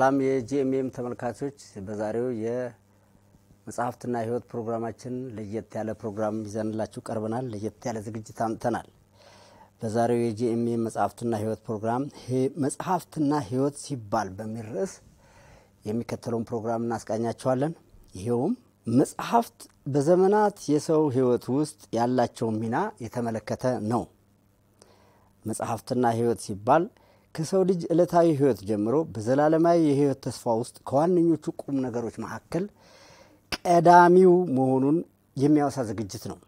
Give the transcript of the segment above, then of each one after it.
ሰላም የጂኤምኤም ተመልካቾች፣ በዛሬው የመጽሐፍትና ህይወት ፕሮግራማችን ለየት ያለ ፕሮግራም ይዘንላችሁ ቀርበናል። ለየት ያለ ዝግጅት አምጥተናል። በዛሬው የጂኤምኤም መጽሐፍትና ህይወት ፕሮግራም መጽሐፍትና ህይወት ሲባል በሚል ርዕስ የሚከተለውን ፕሮግራም እናስቃኛቸዋለን ይኸውም መጽሐፍት በዘመናት የሰው ህይወት ውስጥ ያላቸውን ሚና የተመለከተ ነው። መጽሐፍትና ህይወት ሲባል ከሰው ልጅ ዕለታዊ ህይወት ጀምሮ በዘላለማዊ የህይወት ተስፋ ውስጥ ከዋነኞቹ ቁም ነገሮች መካከል ቀዳሚው መሆኑን የሚያወሳ ዝግጅት ነው።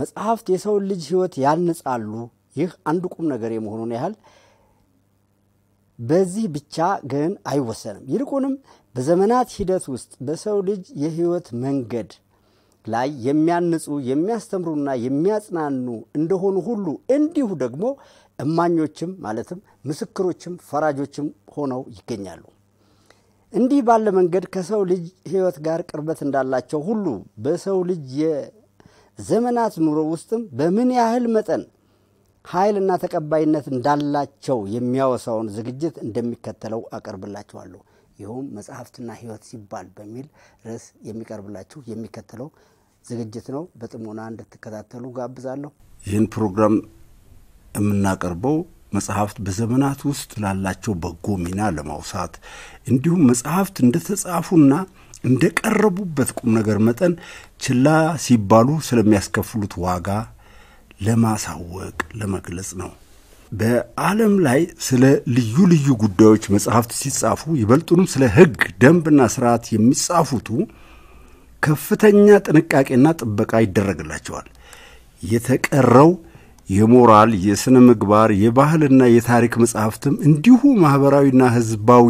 መጽሐፍት የሰውን ልጅ ህይወት ያንጻሉ። ይህ አንዱ ቁም ነገር የመሆኑን ያህል በዚህ ብቻ ግን አይወሰንም። ይልቁንም በዘመናት ሂደት ውስጥ በሰው ልጅ የህይወት መንገድ ላይ የሚያንጹ የሚያስተምሩና የሚያጽናኑ እንደሆኑ ሁሉ እንዲሁ ደግሞ እማኞችም ማለትም ምስክሮችም ፈራጆችም ሆነው ይገኛሉ። እንዲህ ባለ መንገድ ከሰው ልጅ ሕይወት ጋር ቅርበት እንዳላቸው ሁሉ በሰው ልጅ የዘመናት ኑሮ ውስጥም በምን ያህል መጠን ኃይልና ተቀባይነት እንዳላቸው የሚያወሳውን ዝግጅት እንደሚከተለው አቀርብላችኋለሁ። ይኸውም መጽሐፍትና ሕይወት ሲባል በሚል ርዕስ የሚቀርብላችሁ የሚከተለው ዝግጅት ነው። በጥሞና እንድትከታተሉ ጋብዛለሁ። ይህን ፕሮግራም የምናቀርበው መጽሐፍት በዘመናት ውስጥ ላላቸው በጎ ሚና ለማውሳት እንዲሁም መጽሐፍት እንደተጻፉና እንደቀረቡበት ቁም ነገር መጠን ችላ ሲባሉ ስለሚያስከፍሉት ዋጋ ለማሳወቅ ለመግለጽ ነው። በዓለም ላይ ስለ ልዩ ልዩ ጉዳዮች መጽሐፍት ሲጻፉ ይበልጡንም ስለ ሕግ ደንብና ስርዓት የሚጻፉቱ ከፍተኛ ጥንቃቄና ጥበቃ ይደረግላቸዋል። የተቀረው የሞራል የሥነ ምግባር የባህልና የታሪክ መጻሕፍትም እንዲሁ ማኅበራዊና ሕዝባዊ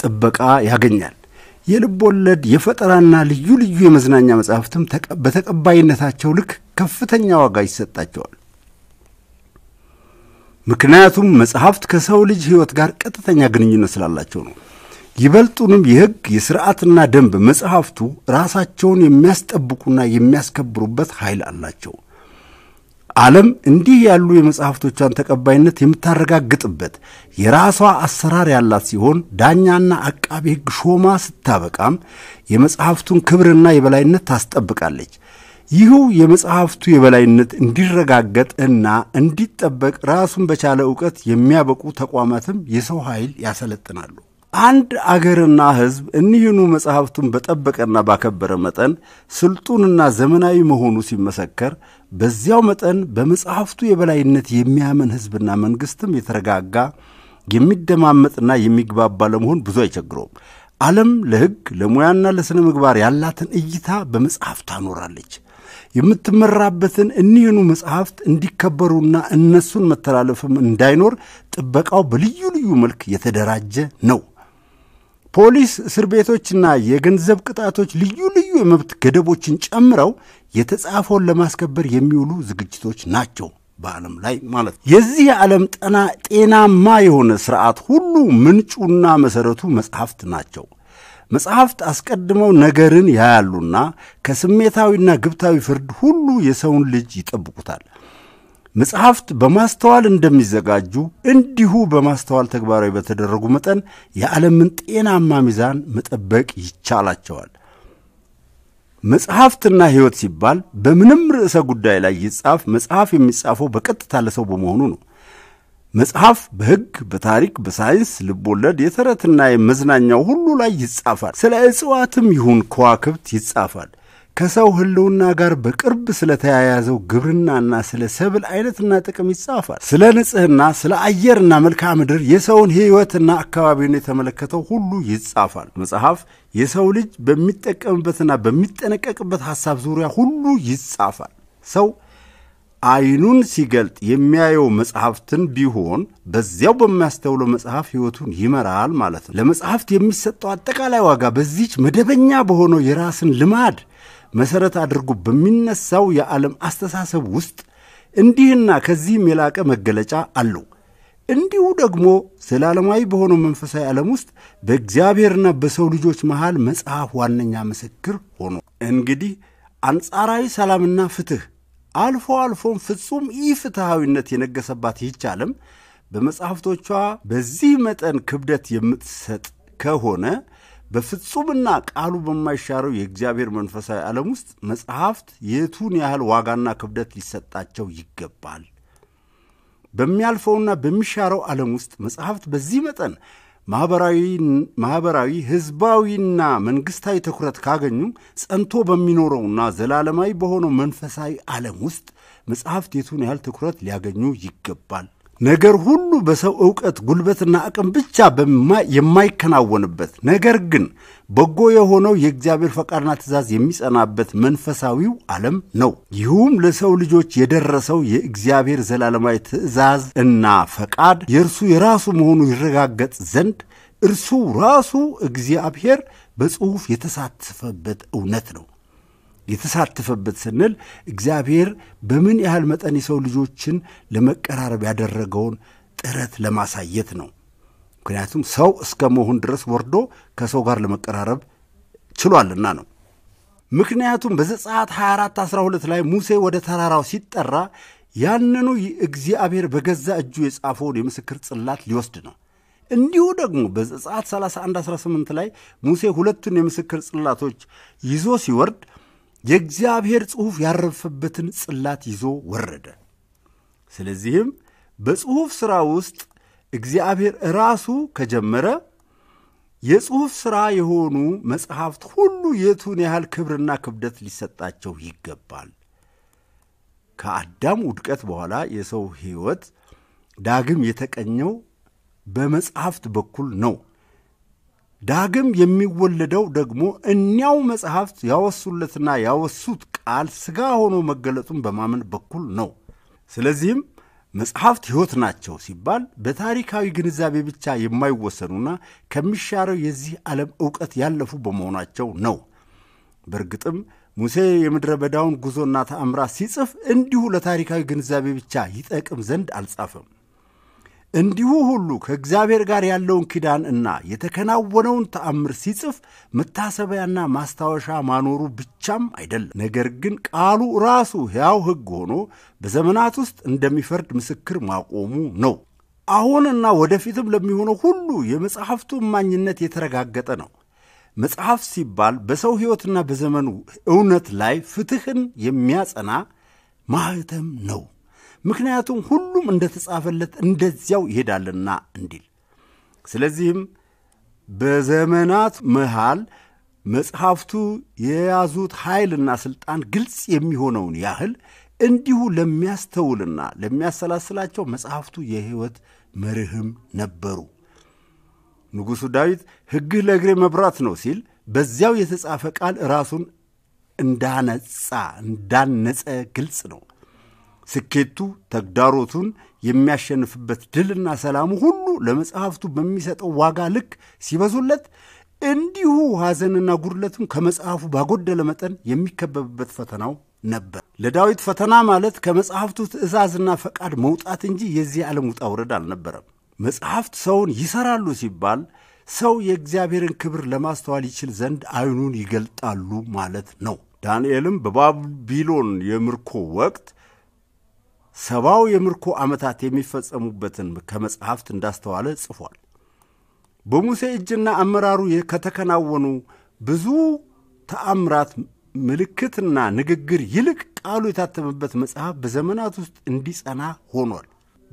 ጥበቃ ያገኛል። የልብ ወለድ የፈጠራና ልዩ ልዩ የመዝናኛ መጻሕፍትም በተቀባይነታቸው ልክ ከፍተኛ ዋጋ ይሰጣቸዋል። ምክንያቱም መጽሐፍት ከሰው ልጅ ሕይወት ጋር ቀጥተኛ ግንኙነት ስላላቸው ነው። ይበልጡንም የሕግ የሥርዓትና ደንብ መጽሐፍቱ ራሳቸውን የሚያስጠብቁና የሚያስከብሩበት ኃይል አላቸው። ዓለም እንዲህ ያሉ የመጽሐፍቶቿን ተቀባይነት የምታረጋግጥበት የራሷ አሰራር ያላት ሲሆን ዳኛና አቃቤ ሕግ ሾማ ስታበቃም የመጽሐፍቱን ክብርና የበላይነት ታስጠብቃለች። ይህ የመጽሐፍቱ የበላይነት እንዲረጋገጥ እና እንዲጠበቅ ራሱን በቻለ እውቀት የሚያበቁ ተቋማትም የሰው ኃይል ያሰለጥናሉ። አንድ አገርና ሕዝብ እኒህኑ መጽሐፍቱን በጠበቀና ባከበረ መጠን ስልጡንና ዘመናዊ መሆኑ ሲመሰከር በዚያው መጠን በመጽሐፍቱ የበላይነት የሚያምን ሕዝብና መንግሥትም የተረጋጋ የሚደማመጥና የሚግባባ ለመሆን ብዙ አይቸግረውም። ዓለም ለሕግ ለሙያና ለሥነ ምግባር ያላትን እይታ በመጽሐፍት ታኖራለች። የምትመራበትን እኒህኑ መጽሐፍት እንዲከበሩና እነሱን መተላለፍም እንዳይኖር ጥበቃው በልዩ ልዩ መልክ የተደራጀ ነው። ፖሊስ እስር ቤቶችና የገንዘብ ቅጣቶች ልዩ ልዩ የመብት ገደቦችን ጨምረው የተጻፈውን ለማስከበር የሚውሉ ዝግጅቶች ናቸው። በዓለም ላይ ማለት ነው። የዚህ የዓለም ጠና ጤናማ የሆነ ስርዓት ሁሉ ምንጩና መሰረቱ መጽሐፍት ናቸው። መጽሐፍት አስቀድመው ነገርን ያያሉና ከስሜታዊና ግብታዊ ፍርድ ሁሉ የሰውን ልጅ ይጠብቁታል። መጽሐፍት በማስተዋል እንደሚዘጋጁ እንዲሁ በማስተዋል ተግባራዊ በተደረጉ መጠን የዓለምን ጤናማ ሚዛን መጠበቅ ይቻላቸዋል። መጽሐፍትና ሕይወት ሲባል በምንም ርዕሰ ጉዳይ ላይ ይጻፍ፣ መጽሐፍ የሚጻፈው በቀጥታ ለሰው በመሆኑ ነው። መጽሐፍ በሕግ፣ በታሪክ፣ በሳይንስ፣ ልቦለድ፣ የተረትና የመዝናኛው ሁሉ ላይ ይጻፋል። ስለ እጽዋትም ይሁን ከዋክብት ይጻፋል። ከሰው ህልውና ጋር በቅርብ ስለተያያዘው ግብርናና ስለ ሰብል አይነትና ጥቅም ይጻፋል። ስለ ንጽህና፣ ስለ አየርና መልክዓ ምድር የሰውን ህይወትና አካባቢውን የተመለከተው ሁሉ ይጻፋል። መጽሐፍ የሰው ልጅ በሚጠቀምበትና በሚጠነቀቅበት ሐሳብ ዙሪያ ሁሉ ይጻፋል። ሰው አይኑን ሲገልጥ የሚያየው መጽሐፍትን ቢሆን በዚያው በሚያስተውለው መጽሐፍ ህይወቱን ይመራል ማለት ነው። ለመጽሐፍት የሚሰጠው አጠቃላይ ዋጋ በዚች መደበኛ በሆነው የራስን ልማድ መሰረት አድርጎ በሚነሳው የዓለም አስተሳሰብ ውስጥ እንዲህና ከዚህም የላቀ መገለጫ አለው። እንዲሁ ደግሞ ዘላለማዊ በሆነው መንፈሳዊ ዓለም ውስጥ በእግዚአብሔርና በሰው ልጆች መሃል መጽሐፍ ዋነኛ ምስክር ሆኖ እንግዲህ አንጻራዊ ሰላምና ፍትህ አልፎ አልፎም ፍጹም ኢፍትሐዊነት የነገሰባት ይህች ዓለም በመጽሐፍቶቿ በዚህ መጠን ክብደት የምትሰጥ ከሆነ በፍጹምና ቃሉ በማይሻረው የእግዚአብሔር መንፈሳዊ ዓለም ውስጥ መጽሐፍት የቱን ያህል ዋጋና ክብደት ሊሰጣቸው ይገባል። በሚያልፈውና በሚሻረው ዓለም ውስጥ መጽሐፍት በዚህ መጠን ማኅበራዊ፣ ሕዝባዊና መንግሥታዊ ትኩረት ካገኙ ጸንቶ በሚኖረውና ዘላለማዊ በሆነው መንፈሳዊ ዓለም ውስጥ መጽሐፍት የቱን ያህል ትኩረት ሊያገኙ ይገባል። ነገር ሁሉ በሰው ዕውቀት ጉልበትና አቅም ብቻ የማይከናወንበት ነገር ግን በጎ የሆነው የእግዚአብሔር ፈቃድና ትእዛዝ የሚጸናበት መንፈሳዊው ዓለም ነው። ይህውም ለሰው ልጆች የደረሰው የእግዚአብሔር ዘላለማዊ ትእዛዝ እና ፈቃድ የእርሱ የራሱ መሆኑ ይረጋገጥ ዘንድ እርሱ ራሱ እግዚአብሔር በጽሑፍ የተሳተፈበት እውነት ነው። የተሳተፈበት ስንል እግዚአብሔር በምን ያህል መጠን የሰው ልጆችን ለመቀራረብ ያደረገውን ጥረት ለማሳየት ነው። ምክንያቱም ሰው እስከ መሆን ድረስ ወርዶ ከሰው ጋር ለመቀራረብ ችሏልና ነው። ምክንያቱም በዘጸአት 24 12 ላይ ሙሴ ወደ ተራራው ሲጠራ ያንኑ እግዚአብሔር በገዛ እጁ የጻፈውን የምስክር ጽላት ሊወስድ ነው። እንዲሁ ደግሞ በዘጸአት 31 18 ላይ ሙሴ ሁለቱን የምስክር ጽላቶች ይዞ ሲወርድ የእግዚአብሔር ጽሑፍ ያረፈበትን ጽላት ይዞ ወረደ። ስለዚህም በጽሑፍ ሥራ ውስጥ እግዚአብሔር ራሱ ከጀመረ የጽሑፍ ሥራ የሆኑ መጽሐፍት ሁሉ የቱን ያህል ክብርና ክብደት ሊሰጣቸው ይገባል። ከአዳም ውድቀት በኋላ የሰው ሕይወት ዳግም የተቀኘው በመጽሐፍት በኩል ነው። ዳግም የሚወለደው ደግሞ እኒያው መጽሐፍት ያወሱለትና ያወሱት ቃል ሥጋ ሆኖ መገለጡን በማመን በኩል ነው። ስለዚህም መጽሐፍት ሕይወት ናቸው ሲባል በታሪካዊ ግንዛቤ ብቻ የማይወሰኑና ከሚሻረው የዚህ ዓለም ዕውቀት ያለፉ በመሆናቸው ነው። በእርግጥም ሙሴ የምድረ በዳውን ጉዞና ተአምራት ሲጽፍ እንዲሁ ለታሪካዊ ግንዛቤ ብቻ ይጠቅም ዘንድ አልጻፈም። እንዲሁ ሁሉ ከእግዚአብሔር ጋር ያለውን ኪዳን እና የተከናወነውን ተአምር ሲጽፍ መታሰቢያና ማስታወሻ ማኖሩ ብቻም አይደለም፣ ነገር ግን ቃሉ ራሱ ሕያው ሕግ ሆኖ በዘመናት ውስጥ እንደሚፈርድ ምስክር ማቆሙ ነው። አሁንና ወደፊትም ለሚሆነው ሁሉ የመጽሐፍቱ እማኝነት የተረጋገጠ ነው። መጽሐፍ ሲባል በሰው ሕይወትና በዘመኑ እውነት ላይ ፍትሕን የሚያጸና ማህተም ነው። ምክንያቱም ሁሉም እንደተጻፈለት እንደዚያው ይሄዳልና እንዲል። ስለዚህም በዘመናት መሃል መጽሐፍቱ የያዙት ኃይልና ስልጣን ግልጽ የሚሆነውን ያህል እንዲሁ ለሚያስተውልና ለሚያሰላስላቸው መጽሐፍቱ የሕይወት መርህም ነበሩ። ንጉሡ ዳዊት ሕግህ ለእግሬ መብራት ነው ሲል በዚያው የተጻፈ ቃል ራሱን እንዳነጻ እንዳነጸ ግልጽ ነው። ስኬቱ ተግዳሮቱን የሚያሸንፍበት ድልና ሰላሙ ሁሉ ለመጽሐፍቱ በሚሰጠው ዋጋ ልክ ሲበዙለት እንዲሁ ሐዘንና ጉድለትም ከመጽሐፉ ባጎደለ መጠን የሚከበብበት ፈተናው ነበር። ለዳዊት ፈተና ማለት ከመጽሐፍቱ ትእዛዝና ፈቃድ መውጣት እንጂ የዚህ ዓለም ውጣ ውረድ አልነበረም። መጽሐፍት ሰውን ይሰራሉ ሲባል ሰው የእግዚአብሔርን ክብር ለማስተዋል ይችል ዘንድ ዓይኑን ይገልጣሉ ማለት ነው። ዳንኤልም በባቢሎን የምርኮ ወቅት ሰባው የምርኮ ዓመታት የሚፈጸሙበትን ከመጽሐፍት እንዳስተዋለ ጽፏል። በሙሴ እጅና አመራሩ ከተከናወኑ ብዙ ተአምራት ምልክትና ንግግር ይልቅ ቃሉ የታተመበት መጽሐፍ በዘመናት ውስጥ እንዲጸና ሆኗል።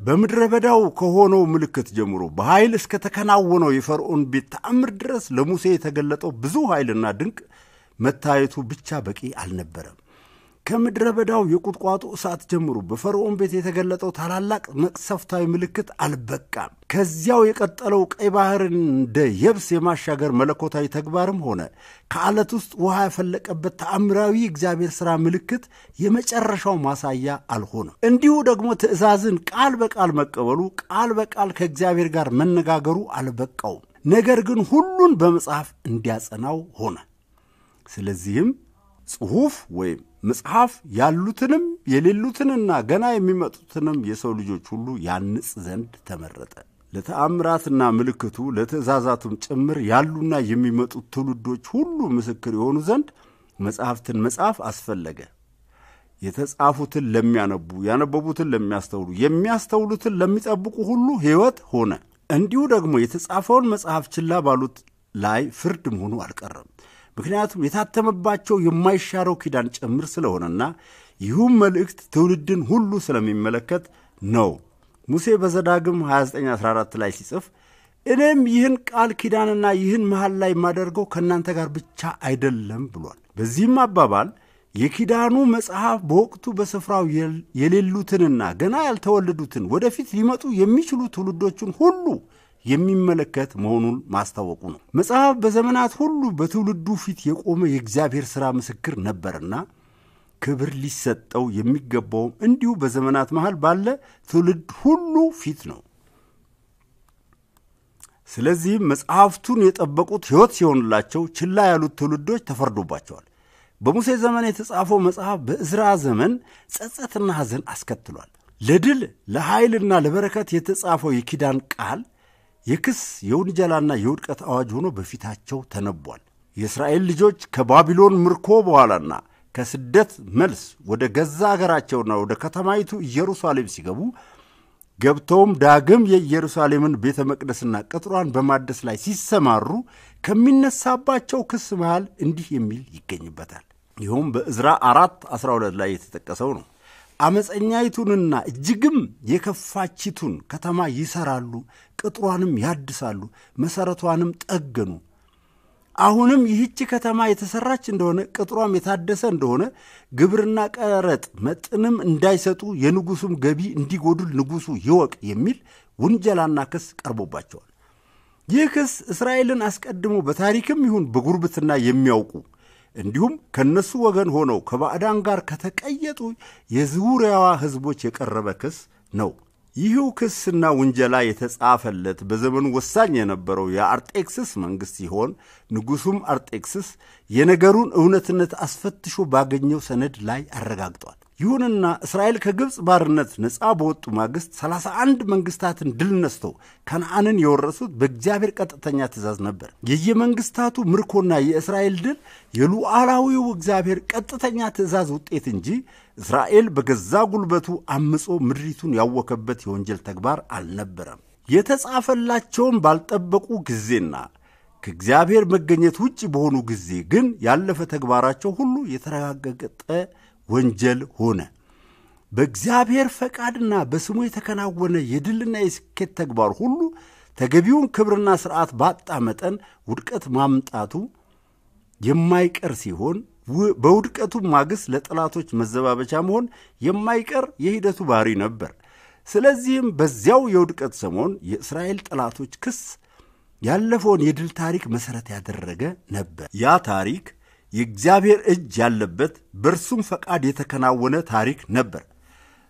በምድረ በዳው ከሆነው ምልክት ጀምሮ በኃይል እስከ ተከናወነው የፈርዖን ቤት ተአምር ድረስ ለሙሴ የተገለጠው ብዙ ኃይልና ድንቅ መታየቱ ብቻ በቂ አልነበረም። ከምድረ በዳው የቁጥቋጦ እሳት ጀምሮ በፈርዖን ቤት የተገለጠው ታላላቅ መቅሰፍታዊ ምልክት አልበቃም። ከዚያው የቀጠለው ቀይ ባህርን እንደ የብስ የማሻገር መለኮታዊ ተግባርም ሆነ ከዓለት ውስጥ ውሃ ያፈለቀበት ተአምራዊ እግዚአብሔር ሥራ ምልክት የመጨረሻው ማሳያ አልሆነም። እንዲሁ ደግሞ ትእዛዝን ቃል በቃል መቀበሉ፣ ቃል በቃል ከእግዚአብሔር ጋር መነጋገሩ አልበቃውም። ነገር ግን ሁሉን በመጽሐፍ እንዲያጸናው ሆነ። ስለዚህም ጽሑፍ ወይም መጽሐፍ ያሉትንም የሌሉትንና ገና የሚመጡትንም የሰው ልጆች ሁሉ ያንጽ ዘንድ ተመረጠ። ለተአምራትና ምልክቱ ለትእዛዛቱም ጭምር ያሉና የሚመጡ ትውልዶች ሁሉ ምስክር የሆኑ ዘንድ መጽሐፍትን መጽሐፍ አስፈለገ። የተጻፉትን ለሚያነቡ፣ ያነበቡትን ለሚያስተውሉ፣ የሚያስተውሉትን ለሚጠብቁ ሁሉ ሕይወት ሆነ። እንዲሁ ደግሞ የተጻፈውን መጽሐፍ ችላ ባሉት ላይ ፍርድ መሆኑ አልቀረም። ምክንያቱም የታተመባቸው የማይሻረው ኪዳን ጭምር ስለሆነና ይህም መልእክት ትውልድን ሁሉ ስለሚመለከት ነው። ሙሴ በዘዳግም 2914 ላይ ሲጽፍ እኔም ይህን ቃል ኪዳንና ይህን መሃል ላይ የማደርገው ከእናንተ ጋር ብቻ አይደለም ብሏል። በዚህም አባባል የኪዳኑ መጽሐፍ በወቅቱ በስፍራው የሌሉትንና ገና ያልተወለዱትን ወደፊት ሊመጡ የሚችሉ ትውልዶችን ሁሉ የሚመለከት መሆኑን ማስታወቁ ነው። መጽሐፍ በዘመናት ሁሉ በትውልዱ ፊት የቆመ የእግዚአብሔር ሥራ ምስክር ነበርና ክብር ሊሰጠው የሚገባውም እንዲሁ በዘመናት መሃል ባለ ትውልድ ሁሉ ፊት ነው። ስለዚህም መጽሐፍቱን የጠበቁት ሕይወት ሲሆንላቸው ችላ ያሉት ትውልዶች ተፈርዶባቸዋል። በሙሴ ዘመን የተጻፈው መጽሐፍ በእዝራ ዘመን ጸጸትና ሐዘን አስከትሏል። ለድል ለኃይልና ለበረከት የተጻፈው የኪዳን ቃል የክስ የውንጀላና የውድቀት አዋጅ ሆኖ በፊታቸው ተነቧል። የእስራኤል ልጆች ከባቢሎን ምርኮ በኋላና ከስደት መልስ ወደ ገዛ አገራቸውና ወደ ከተማይቱ ኢየሩሳሌም ሲገቡ ገብተውም ዳግም የኢየሩሳሌምን ቤተ መቅደስና ቅጥሯን በማደስ ላይ ሲሰማሩ ከሚነሳባቸው ክስ መሃል እንዲህ የሚል ይገኝበታል። ይኸውም በእዝራ አራት 12 ላይ የተጠቀሰው ነው። አመፀኛይቱንና እጅግም የከፋችቱን ከተማ ይሰራሉ፣ ቅጥሯንም ያድሳሉ፣ መሠረቷንም ጠገኑ። አሁንም ይህች ከተማ የተሰራች እንደሆነ ቅጥሯም የታደሰ እንደሆነ ግብርና ቀረጥ መጥንም እንዳይሰጡ የንጉሱም ገቢ እንዲጎዱል ንጉሱ ይወቅ የሚል ውንጀላና ክስ ቀርቦባቸዋል። ይህ ክስ እስራኤልን አስቀድሞ በታሪክም ይሁን በጉርብትና የሚያውቁ እንዲሁም ከእነሱ ወገን ሆነው ከባዕዳን ጋር ከተቀየጡ የዙሪያዋ ሕዝቦች የቀረበ ክስ ነው። ይህው ክስና ውንጀላ የተጻፈለት በዘመኑ ወሳኝ የነበረው የአርጤክስስ መንግሥት ሲሆን ንጉሡም አርጤክስስ የነገሩን እውነትነት አስፈትሾ ባገኘው ሰነድ ላይ አረጋግጧል። ይሁንና እስራኤል ከግብፅ ባርነት ነፃ በወጡ ማግስት 31 መንግስታትን ድል ነስተው ከነአንን የወረሱት በእግዚአብሔር ቀጥተኛ ትእዛዝ ነበር። የየመንግስታቱ ምርኮና የእስራኤል ድል የሉዓላዊው እግዚአብሔር ቀጥተኛ ትእዛዝ ውጤት እንጂ እስራኤል በገዛ ጉልበቱ አምጾ ምድሪቱን ያወከበት የወንጀል ተግባር አልነበረም። የተጻፈላቸውን ባልጠበቁ ጊዜና ከእግዚአብሔር መገኘት ውጭ በሆኑ ጊዜ ግን ያለፈ ተግባራቸው ሁሉ የተረጋገጠ ወንጀል ሆነ። በእግዚአብሔር ፈቃድና በስሙ የተከናወነ የድልና የስኬት ተግባር ሁሉ ተገቢውን ክብርና ስርዓት ባጣ መጠን ውድቀት ማምጣቱ የማይቀር ሲሆን በውድቀቱ ማግስት ለጠላቶች መዘባበቻ መሆን የማይቀር የሂደቱ ባህሪ ነበር። ስለዚህም በዚያው የውድቀት ሰሞን የእስራኤል ጠላቶች ክስ ያለፈውን የድል ታሪክ መሠረት ያደረገ ነበር። ያ ታሪክ የእግዚአብሔር እጅ ያለበት በእርሱም ፈቃድ የተከናወነ ታሪክ ነበር።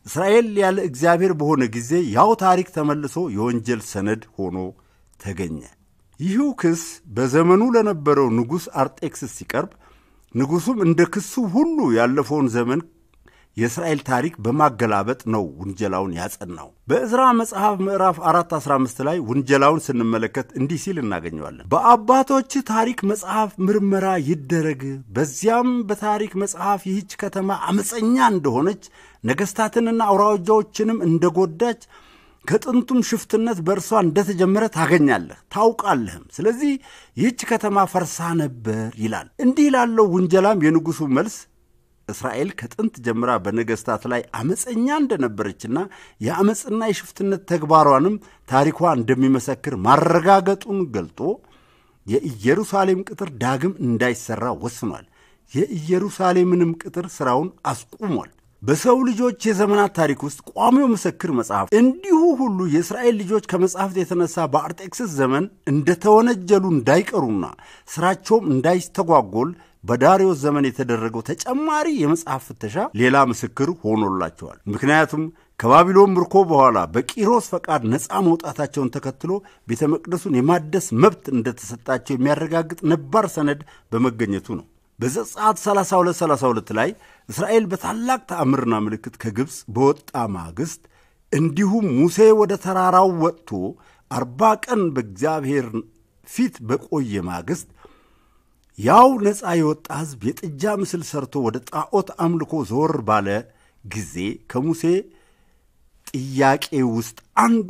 እስራኤል ያለ እግዚአብሔር በሆነ ጊዜ ያው ታሪክ ተመልሶ የወንጀል ሰነድ ሆኖ ተገኘ። ይህው ክስ በዘመኑ ለነበረው ንጉሥ አርጤክስስ ሲቀርብ ንጉሡም እንደ ክሱ ሁሉ ያለፈውን ዘመን የእስራኤል ታሪክ በማገላበጥ ነው ውንጀላውን ያጸናው። በእዝራ መጽሐፍ ምዕራፍ 4 15 ላይ ውንጀላውን ስንመለከት እንዲህ ሲል እናገኘዋለን። በአባቶች ታሪክ መጽሐፍ ምርመራ ይደረግ፣ በዚያም በታሪክ መጽሐፍ ይህች ከተማ አመፀኛ እንደሆነች ነገሥታትንና አውራጃዎችንም እንደጎዳች ከጥንቱም ሽፍትነት በእርሷ እንደተጀመረ ታገኛለህ ታውቃለህም። ስለዚህ ይህች ከተማ ፈርሳ ነበር ይላል። እንዲህ ላለው ውንጀላም የንጉሱ መልስ እስራኤል ከጥንት ጀምራ በነገስታት ላይ አመፀኛ እንደነበረችና የአመፅና የሽፍትነት ተግባሯንም ታሪኳ እንደሚመሰክር ማረጋገጡን ገልጦ የኢየሩሳሌም ቅጥር ዳግም እንዳይሰራ ወስኗል። የኢየሩሳሌምንም ቅጥር ስራውን አስቁሟል። በሰው ልጆች የዘመናት ታሪክ ውስጥ ቋሚው ምስክር መጽሐፍ። እንዲሁ ሁሉ የእስራኤል ልጆች ከመጽሐፍት የተነሳ በአርጤክስስ ዘመን እንደተወነጀሉ እንዳይቀሩና ስራቸውም እንዳይስተጓጎል በዳሪዎስ ዘመን የተደረገው ተጨማሪ የመጽሐፍ ፍተሻ ሌላ ምስክር ሆኖላቸዋል። ምክንያቱም ከባቢሎን ምርኮ በኋላ በቂሮስ ፈቃድ ነፃ መውጣታቸውን ተከትሎ ቤተ መቅደሱን የማደስ መብት እንደተሰጣቸው የሚያረጋግጥ ነባር ሰነድ በመገኘቱ ነው። በዘጸአት 32 32 ላይ እስራኤል በታላቅ ተአምርና ምልክት ከግብፅ በወጣ ማግስት እንዲሁም ሙሴ ወደ ተራራው ወጥቶ አርባ ቀን በእግዚአብሔር ፊት በቆየ ማግስት ያው ነፃ የወጣ ሕዝብ የጥጃ ምስል ሰርቶ ወደ ጣዖት አምልኮ ዞር ባለ ጊዜ ከሙሴ ጥያቄ ውስጥ አንዱ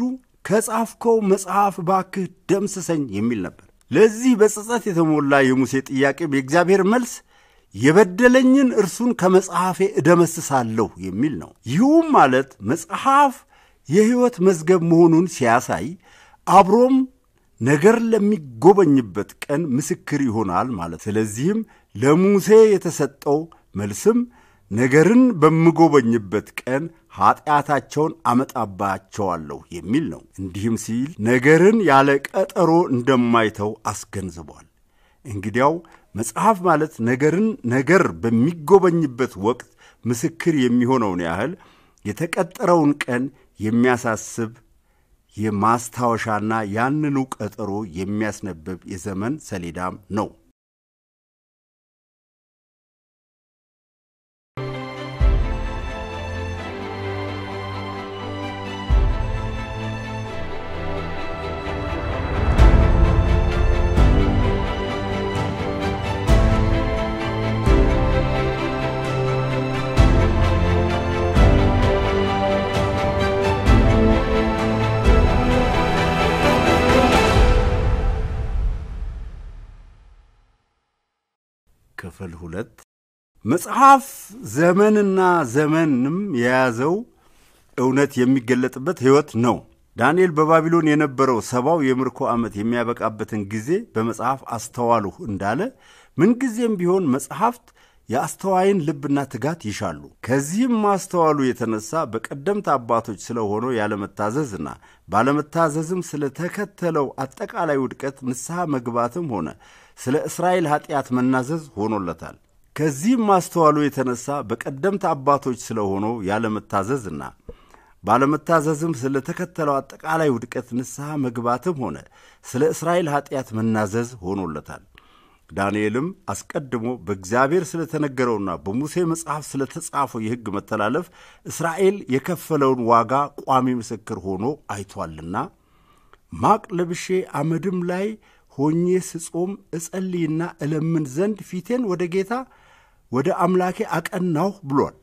ከጻፍከው መጽሐፍ ባክህ ደምስሰኝ የሚል ነበር። ለዚህ በጸጸት የተሞላ የሙሴ ጥያቄ የእግዚአብሔር መልስ የበደለኝን እርሱን ከመጽሐፌ እደመስሳለሁ የሚል ነው። ይሁም ማለት መጽሐፍ የሕይወት መዝገብ መሆኑን ሲያሳይ አብሮም ነገር ለሚጎበኝበት ቀን ምስክር ይሆናል ማለት። ስለዚህም ለሙሴ የተሰጠው መልስም ነገርን በምጎበኝበት ቀን ኃጢአታቸውን አመጣባቸዋለሁ የሚል ነው። እንዲህም ሲል ነገርን ያለ ቀጠሮ እንደማይተው አስገንዝቧል። እንግዲያው መጽሐፍ ማለት ነገርን ነገር በሚጎበኝበት ወቅት ምስክር የሚሆነውን ያህል የተቀጠረውን ቀን የሚያሳስብ የማስታወሻና ያንኑ ቀጠሮ የሚያስነብብ የዘመን ሰሌዳም ነው። ክፍል ሁለት መጽሐፍ ዘመንና ዘመንም የያዘው እውነት የሚገለጥበት ሕይወት ነው። ዳንኤል በባቢሎን የነበረው ሰባው የምርኮ ዓመት የሚያበቃበትን ጊዜ በመጽሐፍ አስተዋልሁ እንዳለ ምንጊዜም ቢሆን መጽሐፍት የአስተዋይን ልብና ትጋት ይሻሉ። ከዚህም ማስተዋሉ የተነሳ በቀደምት አባቶች ስለሆነው ያለመታዘዝና ባለመታዘዝም ስለተከተለው አጠቃላይ ውድቀት ንስሐ መግባትም ሆነ ስለ እስራኤል ኃጢአት መናዘዝ ሆኖለታል። ከዚህም ማስተዋሉ የተነሳ በቀደምት አባቶች ስለሆነው ያለመታዘዝና ባለመታዘዝም ስለተከተለው አጠቃላይ ውድቀት ንስሐ መግባትም ሆነ ስለ እስራኤል ኃጢአት መናዘዝ ሆኖለታል። ዳንኤልም አስቀድሞ በእግዚአብሔር ስለተነገረውና በሙሴ መጽሐፍ ስለተጻፈው የሕግ መተላለፍ እስራኤል የከፈለውን ዋጋ ቋሚ ምስክር ሆኖ አይቷልና ማቅ ለብሼ አመድም ላይ ሆኜ ስጾም እጸልይና እለምን ዘንድ ፊቴን ወደ ጌታ ወደ አምላኬ አቀናሁ ብሏል።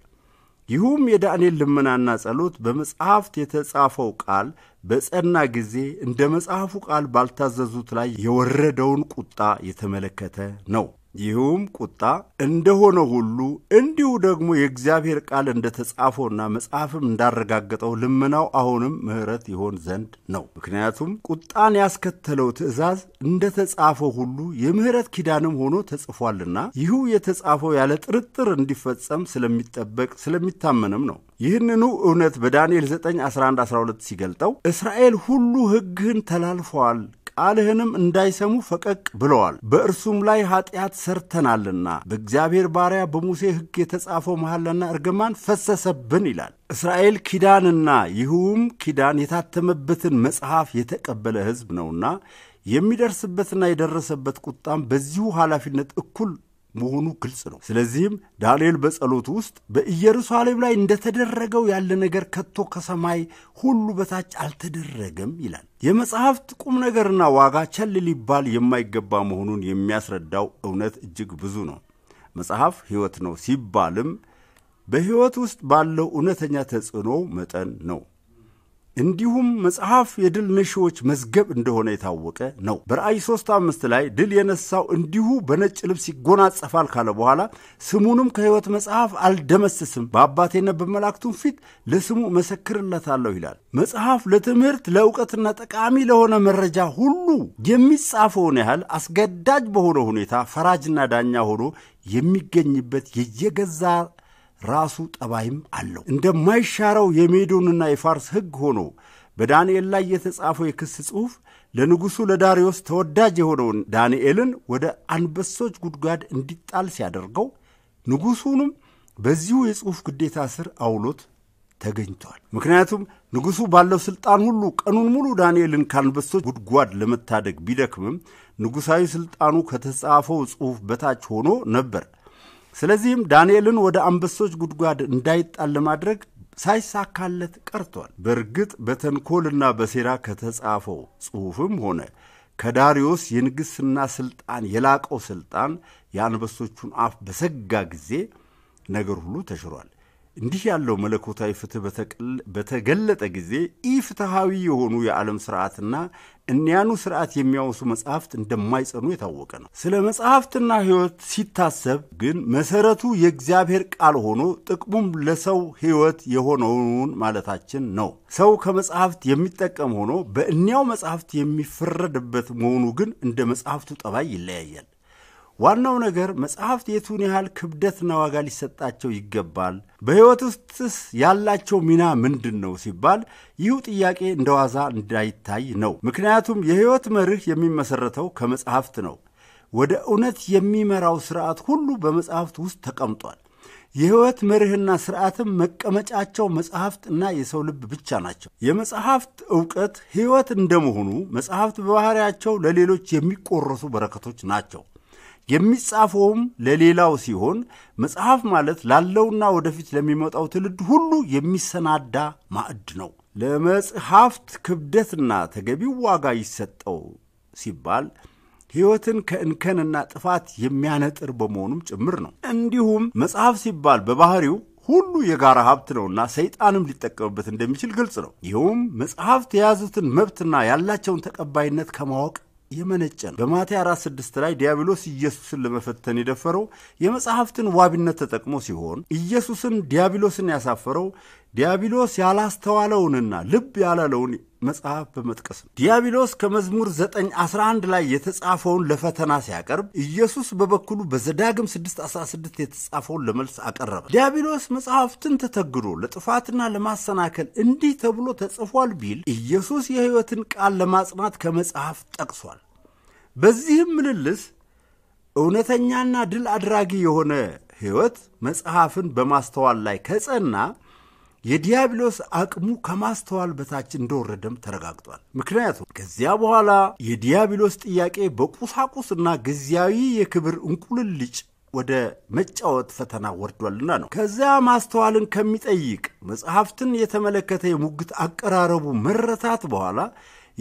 ይሁም የዳንኤል ልመናና ጸሎት በመጽሐፍት የተጻፈው ቃል በጸና ጊዜ እንደ መጽሐፉ ቃል ባልታዘዙት ላይ የወረደውን ቁጣ የተመለከተ ነው። ይህውም ቁጣ እንደሆነ ሁሉ እንዲሁ ደግሞ የእግዚአብሔር ቃል እንደተጻፈውና መጽሐፍም እንዳረጋገጠው ልመናው አሁንም ምሕረት ይሆን ዘንድ ነው። ምክንያቱም ቁጣን ያስከተለው ትእዛዝ እንደተጻፈው ሁሉ የምሕረት ኪዳንም ሆኖ ተጽፏልና ይህው የተጻፈው ያለ ጥርጥር እንዲፈጸም ስለሚጠበቅ ስለሚታመንም ነው። ይህንኑ እውነት በዳንኤል 9 11 12 ሲገልጠው እስራኤል ሁሉ ሕግህን ተላልፈዋል ቃልህንም እንዳይሰሙ ፈቀቅ ብለዋል። በእርሱም ላይ ኃጢአት ሰርተናልና በእግዚአብሔር ባሪያ በሙሴ ሕግ የተጻፈው መሐላና እርግማን ፈሰሰብን ይላል። እስራኤል ኪዳንና ይህውም ኪዳን የታተመበትን መጽሐፍ የተቀበለ ሕዝብ ነውና የሚደርስበትና የደረሰበት ቁጣም በዚሁ ኃላፊነት እኩል መሆኑ ግልጽ ነው። ስለዚህም ዳንኤል በጸሎቱ ውስጥ በኢየሩሳሌም ላይ እንደተደረገው ያለ ነገር ከቶ ከሰማይ ሁሉ በታች አልተደረገም ይላል። የመጽሐፍት ቁም ነገርና ዋጋ ቸል ሊባል የማይገባ መሆኑን የሚያስረዳው እውነት እጅግ ብዙ ነው። መጽሐፍ ሕይወት ነው ሲባልም በሕይወት ውስጥ ባለው እውነተኛ ተጽዕኖ መጠን ነው። እንዲሁም መጽሐፍ የድል ነሺዎች መዝገብ እንደሆነ የታወቀ ነው። በራእይ ሶስት አምስት ላይ ድል የነሳው እንዲሁ በነጭ ልብስ ይጎናጸፋል ካለ በኋላ ስሙንም ከሕይወት መጽሐፍ አልደመስስም፣ በአባቴና በመላእክቱም ፊት ለስሙ እመሰክርለታለሁ ይላል። መጽሐፍ ለትምህርት ለእውቀትና ጠቃሚ ለሆነ መረጃ ሁሉ የሚጻፈውን ያህል አስገዳጅ በሆነ ሁኔታ ፈራጅና ዳኛ ሆኖ የሚገኝበት የየገዛ ራሱ ጠባይም አለው። እንደማይሻረው የሜዶንና የፋርስ ሕግ ሆኖ በዳንኤል ላይ የተጻፈው የክስ ጽሑፍ ለንጉሡ ለዳርዮስ ተወዳጅ የሆነውን ዳንኤልን ወደ አንበሶች ጉድጓድ እንዲጣል ሲያደርገው ንጉሡንም በዚሁ የጽሑፍ ግዴታ ስር አውሎት ተገኝቷል። ምክንያቱም ንጉሡ ባለው ሥልጣን ሁሉ ቀኑን ሙሉ ዳንኤልን ከአንበሶች ጉድጓድ ለመታደግ ቢደክምም ንጉሣዊ ሥልጣኑ ከተጻፈው ጽሑፍ በታች ሆኖ ነበር። ስለዚህም ዳንኤልን ወደ አንበሶች ጉድጓድ እንዳይጣል ለማድረግ ሳይሳካለት ቀርቷል። በእርግጥ በተንኮልና በሴራ ከተጻፈው ጽሑፍም ሆነ ከዳሪዮስ የንግሥና ሥልጣን የላቀው ሥልጣን የአንበሶቹን አፍ በሰጋ ጊዜ ነገር ሁሉ ተሽሯል። እንዲህ ያለው መለኮታዊ ፍትህ በተገለጠ ጊዜ ኢፍትሐዊ የሆኑ የዓለም ስርዓትና እኒያኑ ስርዓት የሚያወሱ መጽሐፍት እንደማይጸኑ የታወቀ ነው። ስለ መጽሐፍትና ሕይወት ሲታሰብ ግን መሰረቱ የእግዚአብሔር ቃል ሆኖ ጥቅሙም ለሰው ሕይወት የሆነውን ማለታችን ነው። ሰው ከመጽሐፍት የሚጠቀም ሆኖ በእኒያው መጽሐፍት የሚፈረድበት መሆኑ ግን እንደ መጽሐፍቱ ጠባይ ይለያያል። ዋናው ነገር መጽሐፍት የቱን ያህል ክብደትና ዋጋ ሊሰጣቸው ይገባል፣ በሕይወት ውስጥስ ያላቸው ሚና ምንድን ነው ሲባል ይህ ጥያቄ እንደ ዋዛ እንዳይታይ ነው። ምክንያቱም የሕይወት መርህ የሚመሠረተው ከመጽሐፍት ነው። ወደ እውነት የሚመራው ስርዓት ሁሉ በመጽሐፍት ውስጥ ተቀምጧል። የሕይወት መርህና ስርዓትም መቀመጫቸው መጽሐፍት እና የሰው ልብ ብቻ ናቸው። የመጽሐፍት እውቀት ሕይወት እንደመሆኑ መጽሐፍት በባሕርያቸው ለሌሎች የሚቆረሱ በረከቶች ናቸው። የሚጻፈውም ለሌላው ሲሆን መጽሐፍ ማለት ላለውና ወደፊት ለሚመጣው ትውልድ ሁሉ የሚሰናዳ ማዕድ ነው። ለመጽሐፍት ክብደትና ተገቢው ዋጋ ይሰጠው ሲባል ሕይወትን ከእንከንና ጥፋት የሚያነጥር በመሆኑም ጭምር ነው። እንዲሁም መጽሐፍ ሲባል በባህሪው ሁሉ የጋራ ሀብት ነውና ሰይጣንም ሊጠቀምበት እንደሚችል ግልጽ ነው። ይኸውም መጽሐፍት የያዙትን መብትና ያላቸውን ተቀባይነት ከማወቅ የመነጨ ነው። በማቴ 4፥6 ላይ ዲያብሎስ ኢየሱስን ለመፈተን የደፈረው የመጽሐፍትን ዋቢነት ተጠቅሞ ሲሆን ኢየሱስን ዲያብሎስን ያሳፈረው ዲያብሎስ ያላስተዋለውንና ልብ ያላለውን መጽሐፍ በመጥቀስ ነው። ዲያብሎስ ከመዝሙር 911 ላይ የተጻፈውን ለፈተና ሲያቀርብ ኢየሱስ በበኩሉ በዘዳግም 616 የተጻፈውን ለመልስ አቀረበ። ዲያብሎስ መጽሐፍትን ተተግዶ ለጥፋትና ለማሰናከል እንዲህ ተብሎ ተጽፏል ቢል ኢየሱስ የሕይወትን ቃል ለማጽናት ከመጽሐፍ ጠቅሷል። በዚህም ምልልስ እውነተኛና ድል አድራጊ የሆነ ሕይወት መጽሐፍን በማስተዋል ላይ ከጸና የዲያብሎስ አቅሙ ከማስተዋል በታች እንደወረደም ተረጋግጧል። ምክንያቱም ከዚያ በኋላ የዲያብሎስ ጥያቄ በቁሳቁስና ጊዜያዊ የክብር እንቁልልጭ ወደ መጫወት ፈተና ወርዷልና ነው። ከዚያ ማስተዋልን ከሚጠይቅ መጽሐፍትን የተመለከተ የሙግት አቀራረቡ መረታት በኋላ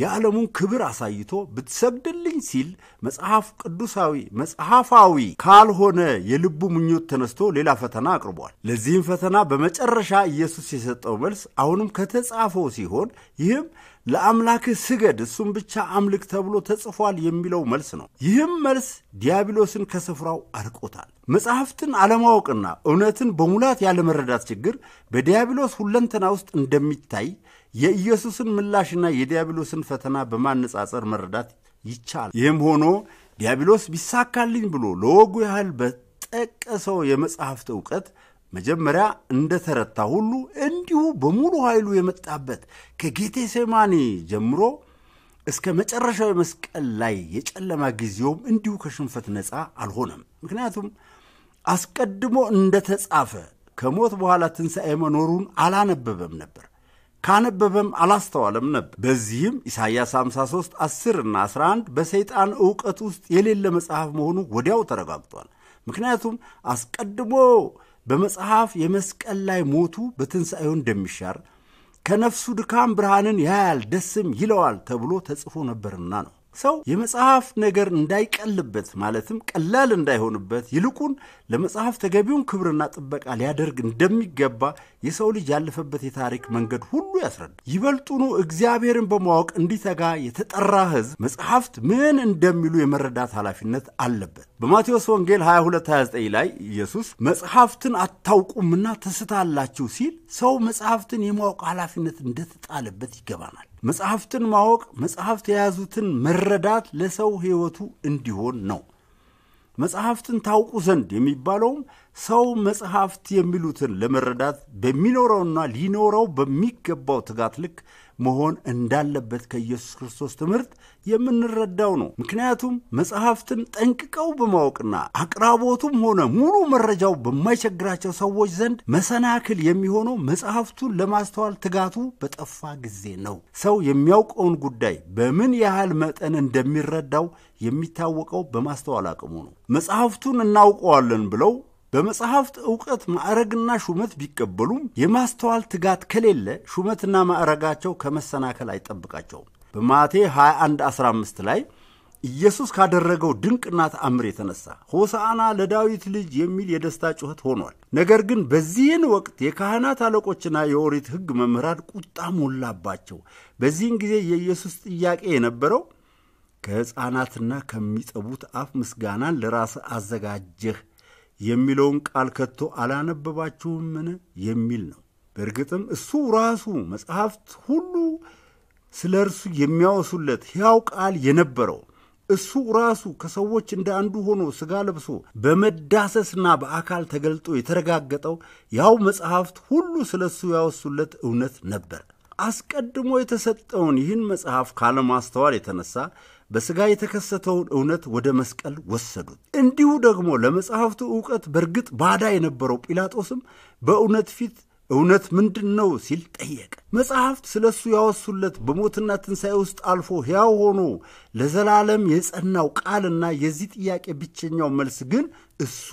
የዓለሙን ክብር አሳይቶ ብትሰግድልኝ ሲል መጽሐፍ ቅዱሳዊ መጽሐፋዊ ካልሆነ የልቡ ምኞት ተነስቶ ሌላ ፈተና አቅርቧል። ለዚህም ፈተና በመጨረሻ ኢየሱስ የሰጠው መልስ አሁንም ከተጻፈው ሲሆን ይህም ለአምላክህ ስገድ እሱም ብቻ አምልክ ተብሎ ተጽፏል የሚለው መልስ ነው። ይህም መልስ ዲያብሎስን ከስፍራው አርቆታል። መጽሐፍትን አለማወቅና እውነትን በሙላት ያለመረዳት ችግር በዲያብሎስ ሁለንተና ውስጥ እንደሚታይ የኢየሱስን ምላሽና የዲያብሎስን ፈተና በማነጻጸር መረዳት ይቻላል። ይህም ሆኖ ዲያብሎስ ቢሳካልኝ ብሎ ለወጉ ያህል በጠቀሰው የመጽሐፍት እውቀት መጀመሪያ እንደተረታ ሁሉ እንዲሁ በሙሉ ኃይሉ የመጣበት ከጌቴሴማኒ ጀምሮ እስከ መጨረሻው መስቀል ላይ የጨለማ ጊዜውም እንዲሁ ከሽንፈት ነፃ አልሆነም። ምክንያቱም አስቀድሞ እንደተጻፈ ከሞት በኋላ ትንሣኤ መኖሩን አላነበበም ነበር። ካነበበም አላስተዋለም ነበር። በዚህም ኢሳይያስ 53 10 እና 11 በሰይጣን እውቀት ውስጥ የሌለ መጽሐፍ መሆኑ ወዲያው ተረጋግጧል። ምክንያቱም አስቀድሞ በመጽሐፍ የመስቀል ላይ ሞቱ በትንሣኤው እንደሚሻር ከነፍሱ ድካም ብርሃንን ያያል ደስም ይለዋል ተብሎ ተጽፎ ነበርና ነው። ሰው የመጽሐፍ ነገር እንዳይቀልበት ማለትም ቀላል እንዳይሆንበት ይልቁን ለመጽሐፍ ተገቢውን ክብርና ጥበቃ ሊያደርግ እንደሚገባ የሰው ልጅ ያለፈበት የታሪክ መንገድ ሁሉ ያስረዳል። ይበልጡኑ እግዚአብሔርን በማወቅ እንዲተጋ የተጠራ ሕዝብ መጽሐፍት ምን እንደሚሉ የመረዳት ኃላፊነት አለበት። በማቴዎስ ወንጌል 2229 ላይ ኢየሱስ መጽሐፍትን አታውቁምና ትስታላችሁ ሲል ሰው መጽሐፍትን የማወቅ ኃላፊነት እንደተጣለበት ይገባናል። መጽሐፍትን ማወቅ መጽሐፍት የያዙትን መረዳት ለሰው ሕይወቱ እንዲሆን ነው። መጽሐፍትን ታውቁ ዘንድ የሚባለውም ሰው መጽሐፍት የሚሉትን ለመረዳት በሚኖረውና ሊኖረው በሚገባው ትጋት ልክ መሆን እንዳለበት ከኢየሱስ ክርስቶስ ትምህርት የምንረዳው ነው። ምክንያቱም መጽሐፍትን ጠንቅቀው በማወቅና አቅራቦቱም ሆነ ሙሉ መረጃው በማይቸግራቸው ሰዎች ዘንድ መሰናክል የሚሆነው መጽሐፍቱን ለማስተዋል ትጋቱ በጠፋ ጊዜ ነው። ሰው የሚያውቀውን ጉዳይ በምን ያህል መጠን እንደሚረዳው የሚታወቀው በማስተዋል አቅሙ ነው። መጽሐፍቱን እናውቀዋለን ብለው በመጽሐፍት እውቀት ማዕረግና ሹመት ቢቀበሉም የማስተዋል ትጋት ከሌለ ሹመትና ማዕረጋቸው ከመሰናከል አይጠብቃቸውም። በማቴ 21:15 ላይ ኢየሱስ ካደረገው ድንቅና ተአምር የተነሳ ሆሳዕና ለዳዊት ልጅ የሚል የደስታ ጩኸት ሆኗል። ነገር ግን በዚህን ወቅት የካህናት አለቆችና የኦሪት ሕግ መምህራን ቁጣ ሞላባቸው። በዚህን ጊዜ የኢየሱስ ጥያቄ የነበረው ከሕፃናትና ከሚጠቡት አፍ ምስጋናን ለራስ አዘጋጀህ የሚለውን ቃል ከቶ አላነበባችሁምን የሚል ነው። በእርግጥም እሱ ራሱ መጽሐፍት ሁሉ ስለ እርሱ የሚያወሱለት ሕያው ቃል የነበረው እሱ ራሱ ከሰዎች እንደ አንዱ ሆኖ ሥጋ ለብሶ በመዳሰስና በአካል ተገልጦ የተረጋገጠው ያው መጽሐፍት ሁሉ ስለ እሱ ያወሱለት እውነት ነበር። አስቀድሞ የተሰጠውን ይህን መጽሐፍ ካለማስተዋል የተነሳ በሥጋ የተከሰተውን እውነት ወደ መስቀል ወሰዱት። እንዲሁ ደግሞ ለመጽሐፍቱ ዕውቀት በእርግጥ ባዳ የነበረው ጲላጦስም በእውነት ፊት እውነት ምንድን ነው ሲል ጠየቀ። መጽሐፍት ስለ እሱ ያወሱለት በሞትና ትንሣኤ ውስጥ አልፎ ሕያው ሆኖ ለዘላለም የጸናው ቃልና የዚህ ጥያቄ ብቸኛው መልስ ግን እሱ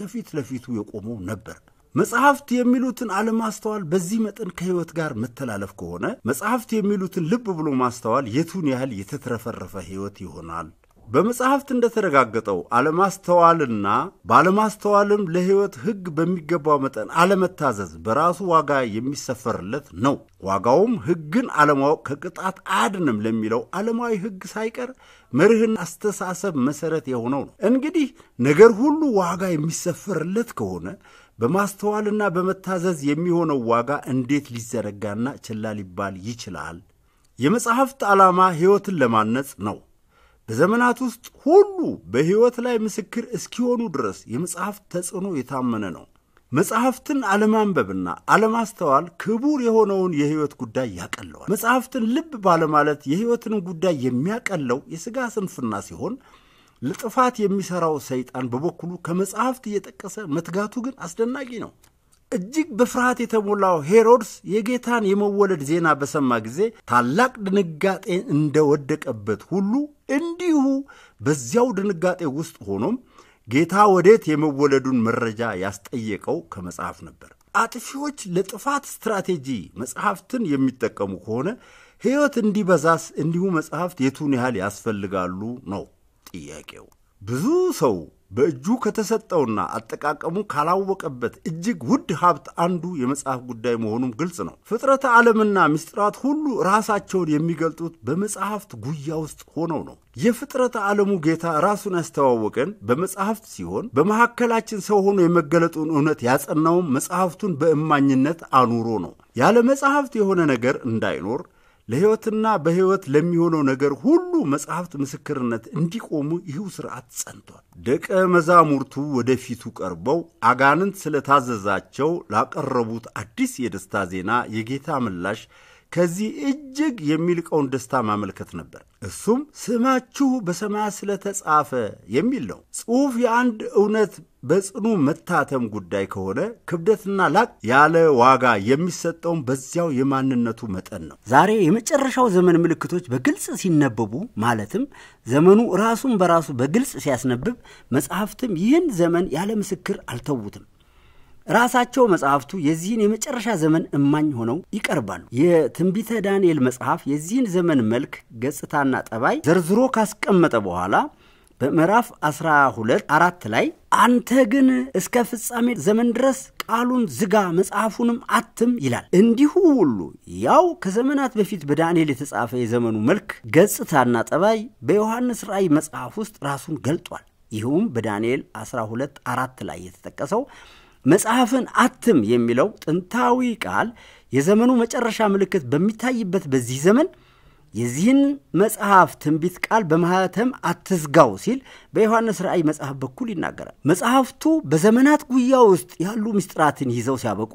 ከፊት ለፊቱ የቆመው ነበር። መጽሐፍት የሚሉትን አለማስተዋል በዚህ መጠን ከህይወት ጋር መተላለፍ ከሆነ መጽሐፍት የሚሉትን ልብ ብሎ ማስተዋል የቱን ያህል የተትረፈረፈ ህይወት ይሆናል? በመጽሐፍት እንደተረጋገጠው አለማስተዋልና ባለማስተዋልም ለህይወት ህግ በሚገባው መጠን አለመታዘዝ በራሱ ዋጋ የሚሰፈርለት ነው። ዋጋውም ህግን አለማወቅ ከቅጣት አያድንም ለሚለው ዓለማዊ ህግ ሳይቀር መርህና አስተሳሰብ መሰረት የሆነው ነው። እንግዲህ ነገር ሁሉ ዋጋ የሚሰፈርለት ከሆነ በማስተዋልና በመታዘዝ የሚሆነው ዋጋ እንዴት ሊዘረጋና ችላ ሊባል ይችላል? የመጽሐፍት ዓላማ ሕይወትን ለማነጽ ነው። በዘመናት ውስጥ ሁሉ በሕይወት ላይ ምስክር እስኪሆኑ ድረስ የመጽሐፍት ተጽዕኖ የታመነ ነው። መጽሐፍትን አለማንበብና አለማስተዋል ክቡር የሆነውን የሕይወት ጉዳይ ያቀለዋል። መጽሐፍትን ልብ ባለማለት የሕይወትን ጉዳይ የሚያቀለው የሥጋ ስንፍና ሲሆን ለጥፋት የሚሰራው ሰይጣን በበኩሉ ከመጽሐፍት እየጠቀሰ መትጋቱ ግን አስደናቂ ነው። እጅግ በፍርሃት የተሞላው ሄሮድስ የጌታን የመወለድ ዜና በሰማ ጊዜ ታላቅ ድንጋጤ እንደወደቀበት ሁሉ እንዲሁ በዚያው ድንጋጤ ውስጥ ሆኖም ጌታ ወዴት የመወለዱን መረጃ ያስጠየቀው ከመጽሐፍ ነበር። አጥፊዎች ለጥፋት ስትራቴጂ መጽሐፍትን የሚጠቀሙ ከሆነ ሕይወት እንዲበዛስ እንዲሁ መጽሐፍት የቱን ያህል ያስፈልጋሉ ነው። ጥያቄው ብዙ ሰው በእጁ ከተሰጠውና አጠቃቀሙ ካላወቀበት እጅግ ውድ ሀብት አንዱ የመጽሐፍ ጉዳይ መሆኑም ግልጽ ነው። ፍጥረተ ዓለምና ምስጢራት ሁሉ ራሳቸውን የሚገልጡት በመጽሐፍት ጉያ ውስጥ ሆነው ነው። የፍጥረተ ዓለሙ ጌታ ራሱን ያስተዋወቀን በመጽሐፍት ሲሆን በመካከላችን ሰው ሆኖ የመገለጡን እውነት ያጸናውም መጽሐፍቱን በእማኝነት አኑሮ ነው። ያለ መጽሐፍት የሆነ ነገር እንዳይኖር ለሕይወትና በሕይወት ለሚሆነው ነገር ሁሉ መጽሐፍት ምስክርነት እንዲቆሙ ይህው ሥርዓት ጸንቷል። ደቀ መዛሙርቱ ወደፊቱ ቀርበው አጋንንት ስለታዘዛቸው ላቀረቡት አዲስ የደስታ ዜና የጌታ ምላሽ ከዚህ እጅግ የሚልቀውን ደስታ ማመልከት ነበር። እሱም ስማችሁ በሰማያት ስለተጻፈ የሚል ነው። ጽሑፍ የአንድ እውነት በጽኑ መታተም ጉዳይ ከሆነ ክብደትና ላቅ ያለ ዋጋ የሚሰጠውን በዚያው የማንነቱ መጠን ነው። ዛሬ የመጨረሻው ዘመን ምልክቶች በግልጽ ሲነበቡ፣ ማለትም ዘመኑ ራሱን በራሱ በግልጽ ሲያስነብብ፣ መጽሐፍትም ይህን ዘመን ያለ ምስክር አልተዉትም። ራሳቸው መጽሐፍቱ የዚህን የመጨረሻ ዘመን እማኝ ሆነው ይቀርባሉ። የትንቢተ ዳንኤል መጽሐፍ የዚህን ዘመን መልክ ገጽታና ጠባይ ዘርዝሮ ካስቀመጠ በኋላ በምዕራፍ 12 አራት ላይ አንተ ግን እስከ ፍጻሜ ዘመን ድረስ ቃሉን ዝጋ መጽሐፉንም አትም ይላል። እንዲሁ ሁሉ ያው ከዘመናት በፊት በዳንኤል የተጻፈ የዘመኑ መልክ ገጽታና ጠባይ በዮሐንስ ራእይ መጽሐፍ ውስጥ ራሱን ገልጧል። ይህውም በዳንኤል 12 አራት ላይ የተጠቀሰው መጽሐፍን አትም የሚለው ጥንታዊ ቃል የዘመኑ መጨረሻ ምልክት በሚታይበት በዚህ ዘመን የዚህን መጽሐፍ ትንቢት ቃል በማህተም አትዝጋው ሲል በዮሐንስ ራእይ መጽሐፍ በኩል ይናገራል። መጽሐፍቱ በዘመናት ጉያ ውስጥ ያሉ ምስጢራትን ይዘው ሲያበቁ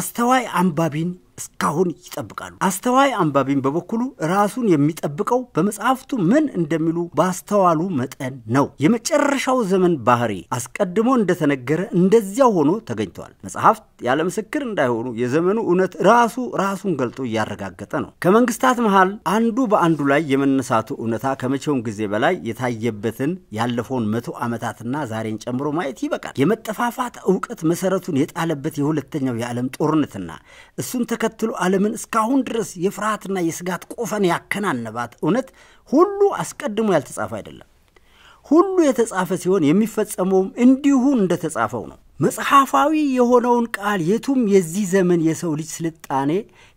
አስተዋይ አንባቢን እስካሁን ይጠብቃሉ። አስተዋይ አንባቢም በበኩሉ ራሱን የሚጠብቀው በመጽሐፍቱ ምን እንደሚሉ ባስተዋሉ መጠን ነው። የመጨረሻው ዘመን ባህሪ አስቀድሞ እንደተነገረ እንደዚያው ሆኖ ተገኝተዋል። መጽሐፍት ያለ ምስክር እንዳይሆኑ የዘመኑ እውነት ራሱ ራሱን ገልጦ እያረጋገጠ ነው። ከመንግስታት መሃል አንዱ በአንዱ ላይ የመነሳቱ እውነታ ከመቼውም ጊዜ በላይ የታየበትን ያለፈውን መቶ ዓመታትና ዛሬን ጨምሮ ማየት ይበቃል። የመጠፋፋት እውቀት መሰረቱን የጣለበት የሁለተኛው የዓለም ጦርነትና እሱን ተከ ተከትሎ ዓለምን እስካሁን ድረስ የፍርሃትና የስጋት ቆፈን ያከናነባት እውነት ሁሉ አስቀድሞ ያልተጻፈ አይደለም። ሁሉ የተጻፈ ሲሆን የሚፈጸመውም እንዲሁ እንደተጻፈው ነው። መጽሐፋዊ የሆነውን ቃል የቱም የዚህ ዘመን የሰው ልጅ ስልጣኔ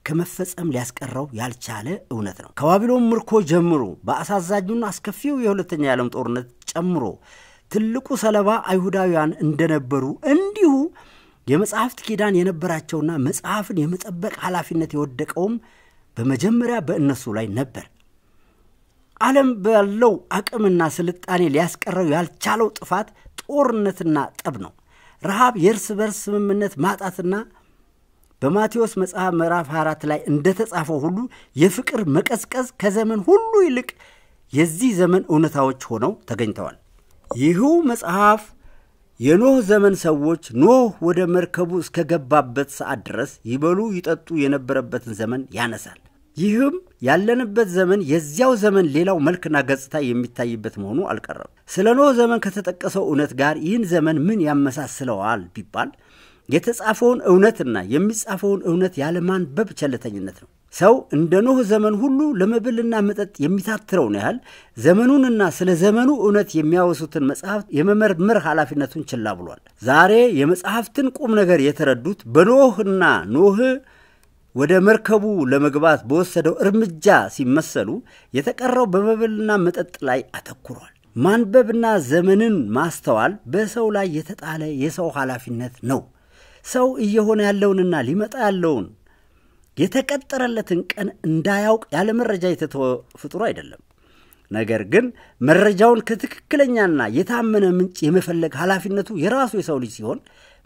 ከመፈጸም ሊያስቀረው ያልቻለ እውነት ነው። ከባቢሎን ምርኮ ጀምሮ በአሳዛኙና አስከፊው የሁለተኛ የዓለም ጦርነት ጨምሮ ትልቁ ሰለባ አይሁዳውያን እንደነበሩ እንዲሁ የመጽሐፍት ኪዳን የነበራቸውና መጽሐፍን የመጠበቅ ኃላፊነት የወደቀውም በመጀመሪያ በእነሱ ላይ ነበር። ዓለም ባለው አቅምና ስልጣኔ ሊያስቀረው ያልቻለው ጥፋት ጦርነትና ጠብ ነው። ረሃብ፣ የእርስ በርስ ስምምነት ማጣትና በማቴዎስ መጽሐፍ ምዕራፍ 24 ላይ እንደተጻፈው ሁሉ የፍቅር መቀዝቀዝ ከዘመን ሁሉ ይልቅ የዚህ ዘመን እውነታዎች ሆነው ተገኝተዋል። ይህው መጽሐፍ የኖህ ዘመን ሰዎች ኖህ ወደ መርከቡ እስከገባበት ሰዓት ድረስ ይበሉ ይጠጡ የነበረበትን ዘመን ያነሳል። ይህም ያለንበት ዘመን የዚያው ዘመን ሌላው መልክና ገጽታ የሚታይበት መሆኑ አልቀረም። ስለ ኖህ ዘመን ከተጠቀሰው እውነት ጋር ይህን ዘመን ምን ያመሳስለዋል ቢባል የተጻፈውን እውነትና የሚጻፈውን እውነት ያለማንበብ ቸልተኝነት ነው። ሰው እንደ ኖህ ዘመን ሁሉ ለመብልና መጠጥ የሚታትረውን ያህል ዘመኑንና ስለ ዘመኑ እውነት የሚያወሱትን መጽሐፍት የመመርመር ኃላፊነቱን ችላ ብሏል። ዛሬ የመጽሐፍትን ቁም ነገር የተረዱት በኖህና ኖህ ወደ መርከቡ ለመግባት በወሰደው እርምጃ ሲመሰሉ፣ የተቀረው በመብልና መጠጥ ላይ አተኩሯል። ማንበብና ዘመንን ማስተዋል በሰው ላይ የተጣለ የሰው ኃላፊነት ነው። ሰው እየሆነ ያለውንና ሊመጣ ያለውን የተቀጠረለትን ቀን እንዳያውቅ ያለ መረጃ የተተወ ፍጡሩ አይደለም። ነገር ግን መረጃውን ከትክክለኛና የታመነ ምንጭ የመፈለግ ኃላፊነቱ የራሱ የሰው ልጅ ሲሆን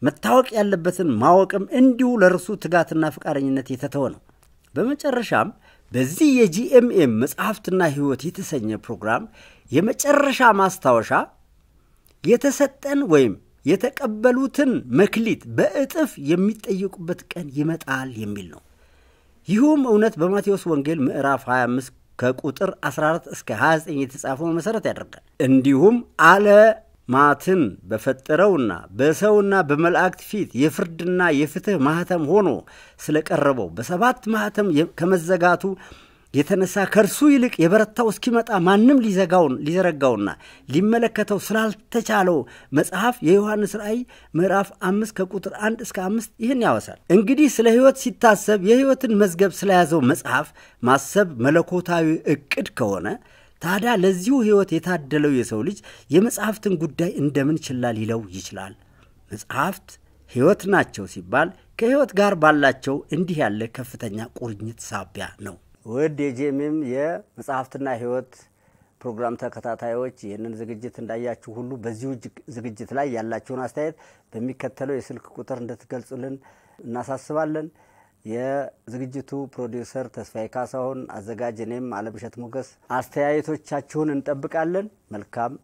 መታወቅ ያለበትን ማወቅም እንዲሁ ለእርሱ ትጋትና ፈቃደኝነት የተተወ ነው። በመጨረሻም በዚህ የጂኤምኤም መጽሐፍትና ህይወት የተሰኘ ፕሮግራም የመጨረሻ ማስታወሻ የተሰጠን ወይም የተቀበሉትን መክሊት በእጥፍ የሚጠየቁበት ቀን ይመጣል የሚል ነው። ይህም እውነት በማቴዎስ ወንጌል ምዕራፍ 25 ከቁጥር 14 እስከ 29 የተጻፈውን መሠረት ያደርጋል። እንዲሁም አለ ማትን በፈጠረውና በሰውና በመላእክት ፊት የፍርድና የፍትህ ማህተም ሆኖ ስለቀረበው በሰባት ማህተም ከመዘጋቱ የተነሳ ከእርሱ ይልቅ የበረታው እስኪመጣ ማንም ሊዘጋውን ሊዘረጋውና ሊመለከተው ስላልተቻለው መጽሐፍ የዮሐንስ ራእይ ምዕራፍ አምስት ከቁጥር አንድ እስከ አምስት ይህን ያወሳል። እንግዲህ ስለ ሕይወት ሲታሰብ የሕይወትን መዝገብ ስለያዘው መጽሐፍ ማሰብ መለኮታዊ እቅድ ከሆነ ታዲያ ለዚሁ ሕይወት የታደለው የሰው ልጅ የመጽሐፍትን ጉዳይ እንደምን ችላ ሊለው ይችላል? መጽሐፍት ሕይወት ናቸው ሲባል ከሕይወት ጋር ባላቸው እንዲህ ያለ ከፍተኛ ቁርኝት ሳቢያ ነው። ውድ የጄኤምኤም የመጽሐፍትና ህይወት ፕሮግራም ተከታታዮች ይህንን ዝግጅት እንዳያችሁ ሁሉ በዚሁ ዝግጅት ላይ ያላችሁን አስተያየት በሚከተለው የስልክ ቁጥር እንድትገልጹልን እናሳስባለን። የዝግጅቱ ፕሮዲውሰር ተስፋዬ ካሳሁን፣ አዘጋጅ እኔም አለምሸት ሞገስ። አስተያየቶቻችሁን እንጠብቃለን። መልካም